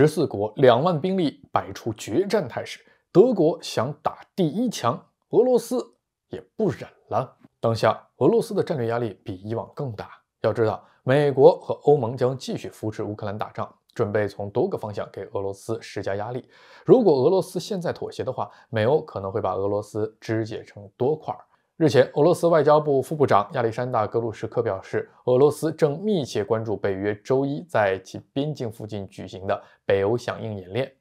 十四国两万兵力摆出决战态势，德国想打第一枪，俄罗斯也不忍了。当下俄罗斯的战略压力比以往更大。要知道，美国和欧盟将继续扶持乌克兰打仗，准备从多个方向给俄罗斯施加压力。如果俄罗斯现在妥协的话，美欧可能会把俄罗斯肢解成多块。日前，俄罗斯外交部副部长亚历山大·格鲁什科表示，俄罗斯正密切关注北约周一在其边境附近举行的北欧响应演练。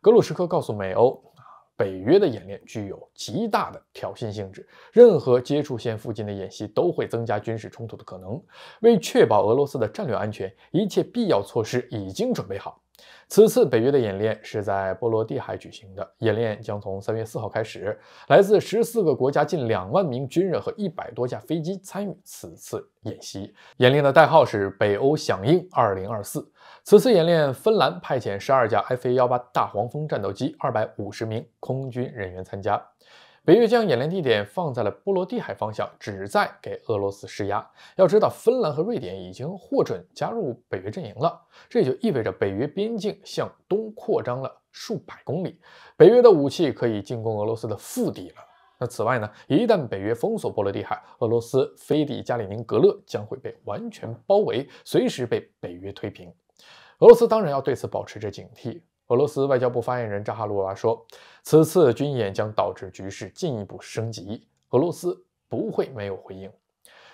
格鲁什科告诉美欧，啊，北约的演练具有极大的挑衅性质，任何接触线附近的演习都会增加军事冲突的可能。为确保俄罗斯的战略安全，一切必要措施已经准备好。此次北约的演练是在波罗的海举行的，演练将从三月四号开始，来自十四个国家近两万名军人和一百多架飞机参与此次演习。演练的代号是“北欧响应二零二四”。此次演练，芬兰派遣十二架 F/A- 幺八大黄蜂战斗机，二百五十名空军人员参加。北约将演练地点放在了波罗的海方向，旨在给俄罗斯施压。要知道，芬兰和瑞典已经获准加入北约阵营了，这也就意味着北约边境向东扩张了数百公里，北约的武器可以进攻俄罗斯的腹地了。那此外呢？一旦北约封锁波罗的海，俄罗斯飞地加里宁格勒将会被完全包围，随时被北约推平。俄罗斯当然要对此保持着警惕。俄罗斯外交部发言人扎哈罗娃说，此次军演将导致局势进一步升级，俄罗斯不会没有回应。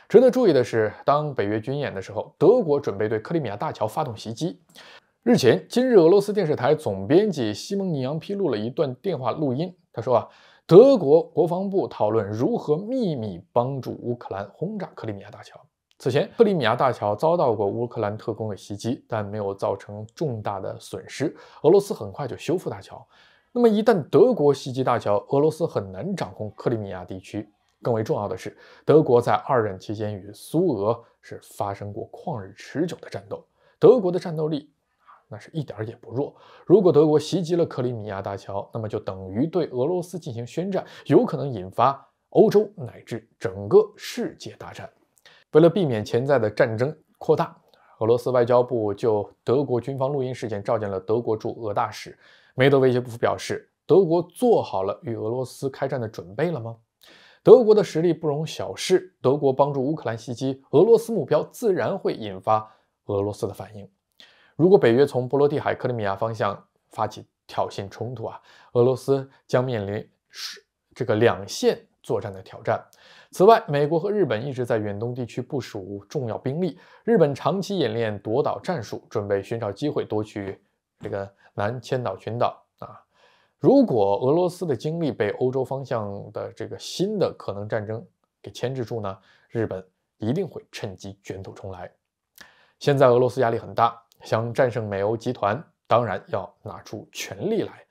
值得注意的是，当北约军演的时候，德国准备对克里米亚大桥发动袭击。日前，今日俄罗斯电视台总编辑西蒙尼扬披露了一段电话录音，他说啊，德国国防部讨论如何秘密帮助乌克兰轰炸克里米亚大桥。此前，克里米亚大桥遭到过乌克兰特工的袭击，但没有造成重大的损失。俄罗斯很快就修复大桥。那么，一旦德国袭击大桥，俄罗斯很难掌控克里米亚地区。更为重要的是，德国在二战期间与苏俄是发生过旷日持久的战斗，德国的战斗力啊，那是一点也不弱。如果德国袭击了克里米亚大桥，那么就等于对俄罗斯进行宣战，有可能引发欧洲乃至整个世界大战。为了避免潜在的战争扩大，俄罗斯外交部就德国军方录音事件召见了德国驻俄大使梅德韦杰夫，表示：“德国做好了与俄罗斯开战的准备了吗？”德国的实力不容小视，德国帮助乌克兰袭击俄罗斯目标，自然会引发俄罗斯的反应。如果北约从波罗的海、克里米亚方向发起挑衅冲突啊，俄罗斯将面临是这个两线。作战的挑战。此外，美国和日本一直在远东地区部署重要兵力，日本长期演练夺岛战术，准备寻找机会夺取这个南千岛群岛啊！如果俄罗斯的精力被欧洲方向的这个新的可能战争给牵制住呢，日本一定会趁机卷土重来。现在俄罗斯压力很大，想战胜美欧集团，当然要拿出全力来。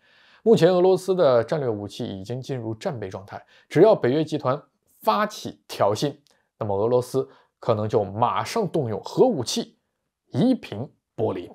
目前，俄罗斯的战略武器已经进入战备状态。只要北约集团发起挑衅，那么俄罗斯可能就马上动用核武器，夷平柏林。